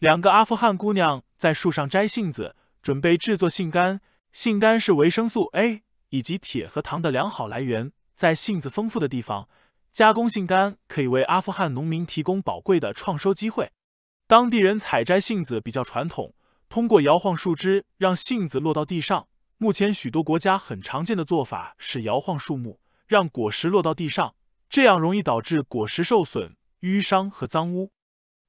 两个阿富汗姑娘在树上摘杏子，准备制作杏干。杏干是维生素 A 以及铁和糖的良好来源。在杏子丰富的地方，加工杏干可以为阿富汗农民提供宝贵的创收机会。当地人采摘杏子比较传统，通过摇晃树枝让杏子落到地上。目前许多国家很常见的做法是摇晃树木让果实落到地上，这样容易导致果实受损、淤伤和脏污。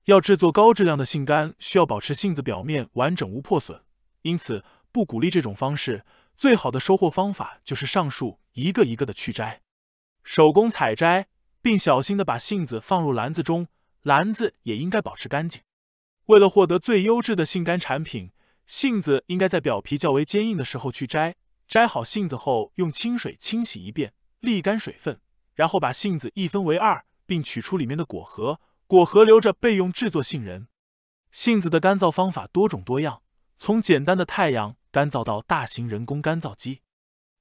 要制作高质量的杏干，需要保持杏子表面完整无破损，因此不鼓励这种方式。最好的收获方法就是上树一个一个的去摘，手工采摘，并小心的把杏子放入篮子中，篮子也应该保持干净。为了获得最优质的杏干产品，杏子应该在表皮较为坚硬的时候去摘。摘好杏子后，用清水清洗一遍，沥干水分，然后把杏子一分为二，并取出里面的果核。果核留着备用，制作杏仁。杏子的干燥方法多种多样，从简单的太阳干燥到大型人工干燥机。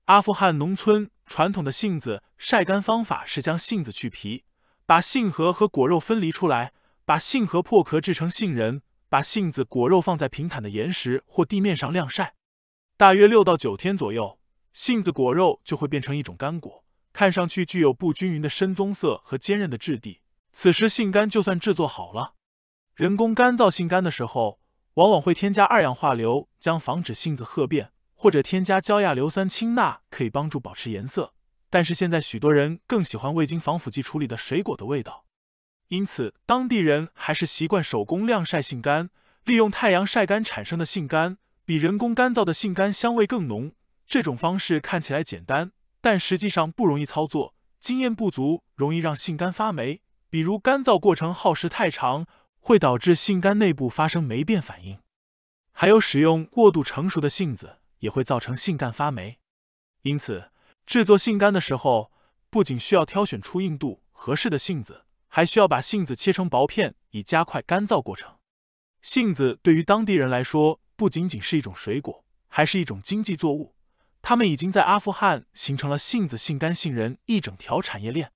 阿富汗农村传统的杏子晒干方法是将杏子去皮，把杏核和果肉分离出来，把杏核破壳制成杏仁，把杏子果肉放在平坦的岩石或地面上晾晒，大约六到九天左右，杏子果肉就会变成一种干果，看上去具有不均匀的深棕色和坚韧的质地。此时杏干就算制作好了。人工干燥杏干的时候，往往会添加二氧化硫，将防止杏子褐变，或者添加焦亚硫酸氢钠，可以帮助保持颜色。但是现在许多人更喜欢未经防腐剂处理的水果的味道，因此当地人还是习惯手工晾晒杏干，利用太阳晒干产生的杏干，比人工干燥的杏干香味更浓。这种方式看起来简单，但实际上不容易操作，经验不足容易让杏干发霉。比如干燥过程耗时太长，会导致杏干内部发生霉变反应；还有使用过度成熟的杏子也会造成杏干发霉。因此，制作杏干的时候，不仅需要挑选出硬度合适的杏子，还需要把杏子切成薄片，以加快干燥过程。杏子对于当地人来说，不仅仅是一种水果，还是一种经济作物。他们已经在阿富汗形成了杏子、杏干、杏仁一整条产业链。